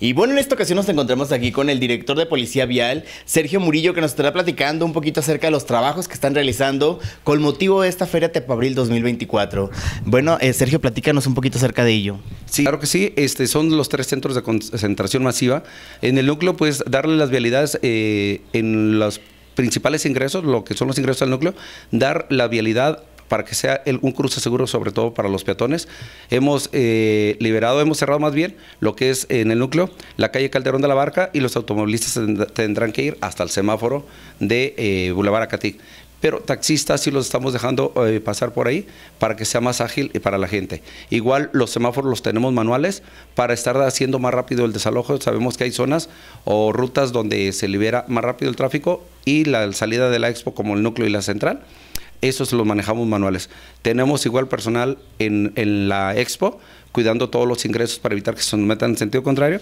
Y bueno, en esta ocasión nos encontramos aquí con el director de Policía Vial, Sergio Murillo, que nos estará platicando un poquito acerca de los trabajos que están realizando con motivo de esta Feria Abril 2024. Bueno, eh, Sergio, platícanos un poquito acerca de ello. Sí, claro que sí. Este, son los tres centros de concentración masiva. En el núcleo, pues, darle las vialidades eh, en los principales ingresos, lo que son los ingresos al núcleo, dar la vialidad para que sea un cruce seguro, sobre todo para los peatones. Hemos eh, liberado, hemos cerrado más bien lo que es eh, en el núcleo, la calle Calderón de la Barca, y los automovilistas tendrán que ir hasta el semáforo de eh, Boulevard pero taxistas sí los estamos dejando eh, pasar por ahí para que sea más ágil y para la gente. Igual los semáforos los tenemos manuales para estar haciendo más rápido el desalojo. Sabemos que hay zonas o rutas donde se libera más rápido el tráfico y la salida de la expo como el núcleo y la central esos los manejamos manuales. Tenemos igual personal en, la expo, cuidando todos los ingresos para evitar que se metan en sentido contrario.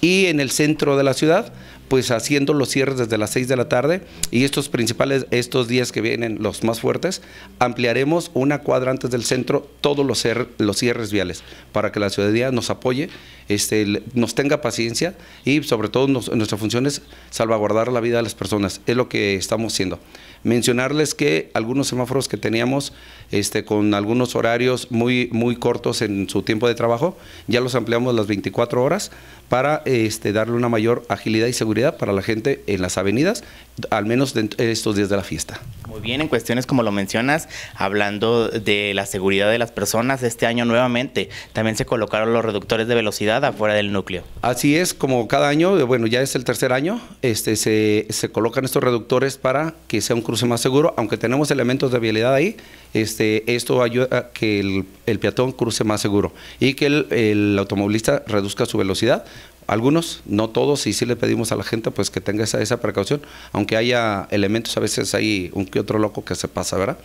Y en el centro de la ciudad pues haciendo los cierres desde las 6 de la tarde y estos principales, estos días que vienen los más fuertes, ampliaremos una cuadra antes del centro todos los, cierres viales para que la ciudadanía nos apoye, este, nos tenga paciencia y sobre todo nuestra función es salvaguardar la vida de las personas, es lo que estamos haciendo. Mencionarles que algunos semáforos que teníamos este, con algunos horarios muy, muy cortos en su tiempo de trabajo, ya los ampliamos las 24 horas para este, darle una mayor agilidad y seguridad para la gente en las avenidas, al menos estos días de la fiesta. Muy bien, en cuestiones como lo mencionas, hablando de la seguridad de las personas, este año nuevamente también se colocaron los reductores de velocidad afuera del núcleo. Así es, como cada año, eh, bueno, ya es el tercer año, este, se, colocan estos reductores para que sea un cruce más seguro, aunque tenemos elementos de vialidad ahí, este, esto ayuda a que el, peatón cruce más seguro y que el automovilista reduzca su velocidad algunos, no todos, y sí le pedimos a la gente pues que tenga esa, esa precaución, aunque haya elementos, a veces hay un que otro loco que se pasa, ¿verdad?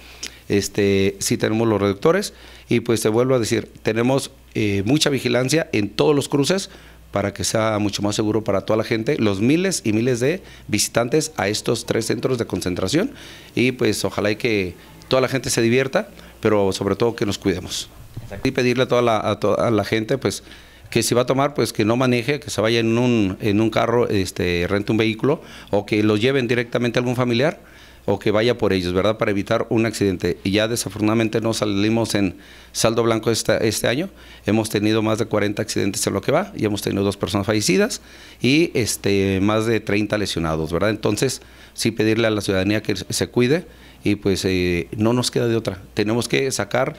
Este, sí tenemos los reductores y pues te vuelvo a decir, tenemos eh, mucha vigilancia en todos los cruces para que sea mucho más seguro para toda la gente, los miles y miles de visitantes a estos tres centros de concentración y pues ojalá que toda la gente se divierta, pero sobre todo que nos cuidemos. Y pedirle a toda a toda la gente pues que si va a tomar, pues que no maneje, que se vaya en un, en un carro, este, rente un vehículo o que lo lleven directamente a algún familiar o que vaya por ellos, ¿verdad? Para evitar un accidente. Y ya desafortunadamente no salimos en saldo blanco este año. Hemos tenido más de 40 accidentes en lo que va y hemos tenido dos personas fallecidas y este, más de 30 lesionados, ¿verdad? Entonces, sí pedirle a la ciudadanía que se cuide y pues eh, no nos queda de otra. Tenemos que sacar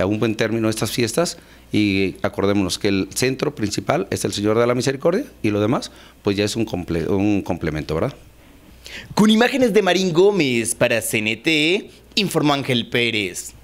a un buen término estas fiestas y acordémonos que el centro principal es el Señor de la Misericordia y lo demás pues ya es un, un complemento, ¿verdad? Con imágenes de Marín Gómez para CNT, informó Ángel Pérez.